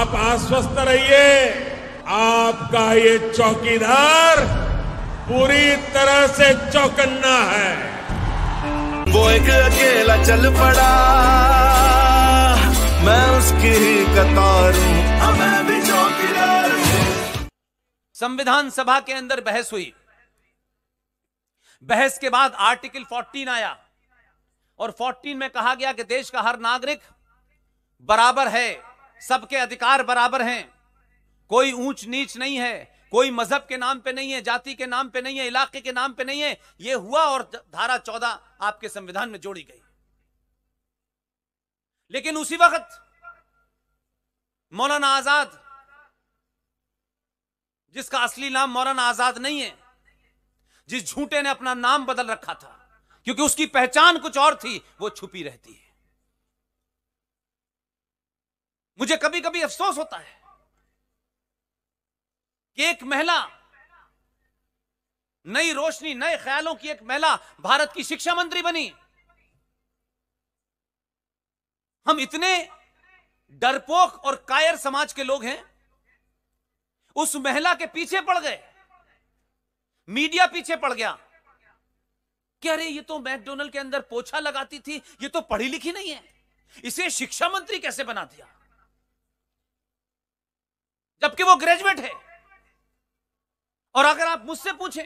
आप आश्वस्त रहिए आपका ये चौकीदार पूरी तरह से चौकन्ना है वो एक अकेला चल पड़ा मैं उसकी ही कतार हूं संविधान सभा के अंदर बहस हुई बहस के बाद आर्टिकल 14 आया और 14 में कहा गया कि देश का हर नागरिक बराबर है सबके अधिकार बराबर हैं कोई ऊंच नीच नहीं है कोई मजहब के नाम पे नहीं है जाति के नाम पे नहीं है इलाके के नाम पे नहीं है यह हुआ और धारा चौदह आपके संविधान में जोड़ी गई लेकिन उसी वक्त मौलाना आजाद जिसका असली नाम मौलाना आजाद नहीं है जिस झूठे ने अपना नाम बदल रखा था क्योंकि उसकी पहचान कुछ और थी वो छुपी रहती है मुझे कभी कभी अफसोस होता है कि एक महिला नई रोशनी नए ख्यालों की एक महिला भारत की शिक्षा मंत्री बनी हम इतने डरपोक और कायर समाज के लोग हैं उस महिला के पीछे पड़ गए मीडिया पीछे पड़ गया कि अरे ये तो मैकडोनल्ड के अंदर पोछा लगाती थी ये तो पढ़ी लिखी नहीं है इसे शिक्षा मंत्री कैसे बना दिया जबकि वो ग्रेजुएट है और अगर आप मुझसे पूछें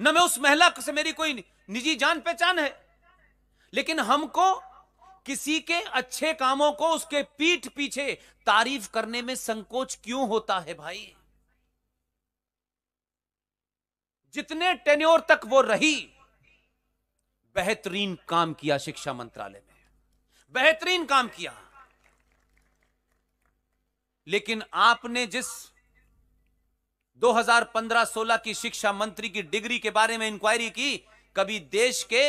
न मैं उस महिला से मेरी कोई निजी जान पहचान है लेकिन हमको किसी के अच्छे कामों को उसके पीठ पीछे तारीफ करने में संकोच क्यों होता है भाई जितने टेन्योर तक वो रही बेहतरीन काम किया शिक्षा मंत्रालय में बेहतरीन काम किया लेकिन आपने जिस 2015-16 की शिक्षा मंत्री की डिग्री के बारे में इंक्वायरी की कभी देश के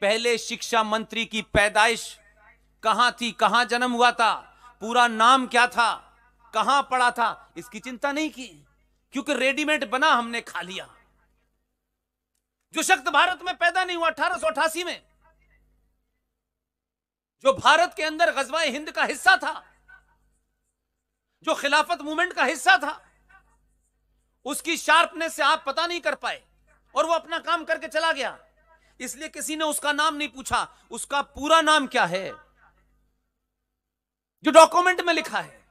पहले शिक्षा मंत्री की पैदाइश कहां थी कहां जन्म हुआ था पूरा नाम क्या था कहां पड़ा था इसकी चिंता नहीं की क्योंकि रेडीमेड बना हमने खा लिया जो शक्त भारत में पैदा नहीं हुआ अठारह में जो भारत के अंदर गजवाए हिंद का हिस्सा था जो खिलाफत मूवमेंट का हिस्सा था उसकी शार्पनेस से आप पता नहीं कर पाए और वो अपना काम करके चला गया इसलिए किसी ने उसका नाम नहीं पूछा उसका पूरा नाम क्या है जो डॉक्यूमेंट में लिखा है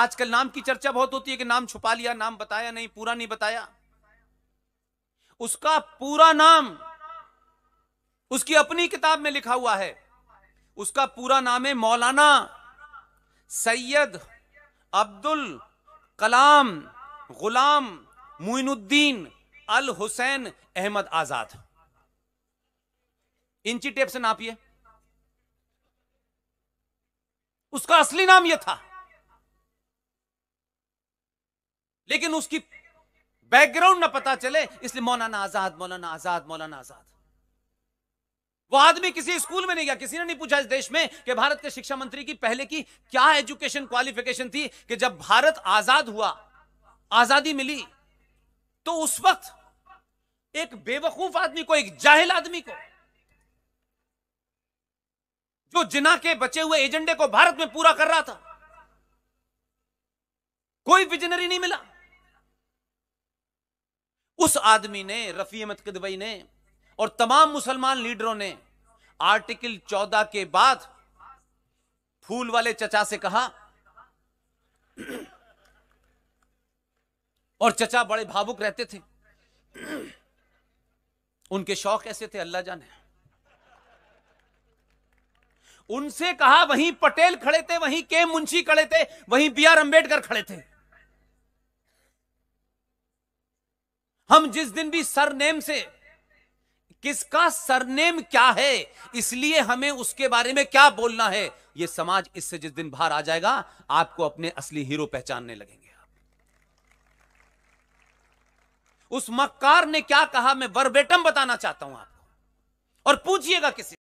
आजकल नाम की चर्चा बहुत होती है कि नाम छुपा लिया नाम बताया नहीं पूरा नहीं बताया उसका पूरा नाम उसकी अपनी किताब में लिखा हुआ है उसका पूरा नाम है मौलाना सैयद अब्दुल कलाम गुलाम मोइनुद्दीन अल हुसैन अहमद आजाद इंची टेप से नापिए उसका असली नाम यह था लेकिन उसकी बैकग्राउंड ना पता चले इसलिए मौलाना आजाद मौलाना आजाद मौलाना आजाद वो आदमी किसी स्कूल में नहीं गया किसी ने नहीं पूछा इस देश में कि भारत के शिक्षा मंत्री की पहले की क्या एजुकेशन क्वालिफिकेशन थी कि जब भारत आजाद हुआ आजादी मिली तो उस वक्त एक बेवकूफ आदमी को एक जाहिल आदमी को जो जिना के बचे हुए एजेंडे को भारत में पूरा कर रहा था कोई विजनरी नहीं मिला उस आदमी ने रफी अहमद कदवई ने और तमाम मुसलमान लीडरों ने आर्टिकल 14 के बाद फूल वाले चचा से कहा और चचा बड़े भावुक रहते थे उनके शौक ऐसे थे अल्लाह जाने उनसे कहा वहीं पटेल खड़े थे वहीं के मुंशी खड़े थे वहीं बी आर अंबेडकर खड़े थे हम जिस दिन भी सरनेम से किसका सरनेम क्या है इसलिए हमें उसके बारे में क्या बोलना है यह समाज इससे जिस दिन बाहर आ जाएगा आपको अपने असली हीरो पहचानने लगेंगे उस मक्कार ने क्या कहा मैं वर्बेटम बताना चाहता हूं आपको और पूछिएगा किसी